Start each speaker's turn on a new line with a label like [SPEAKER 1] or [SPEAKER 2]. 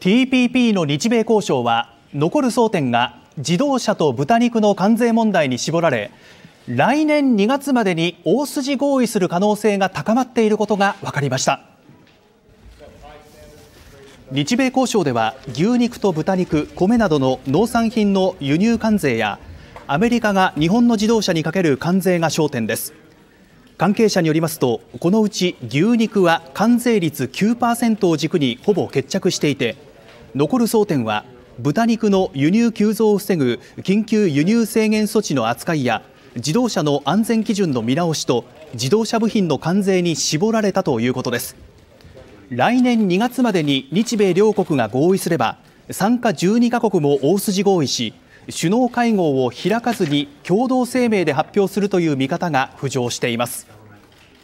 [SPEAKER 1] TPP の日米交渉は残る争点が自動車と豚肉の関税問題に絞られ来年2月までに大筋合意する可能性が高まっていることが分かりました日米交渉では牛肉と豚肉米などの農産品の輸入関税やアメリカが日本の自動車にかける関税が焦点です関係者によりますとこのうち牛肉は関税率9%を軸にほぼ決着していて残る争点は豚肉の輸入急増を防ぐ緊急輸入制限措置の扱いや自動車の安全基準の見直しと自動車部品の関税に絞られたということです来年2月までに日米両国が合意すれば参加12カ国も大筋合意し首脳会合を開かずに共同声明で発表するという見方が浮上しています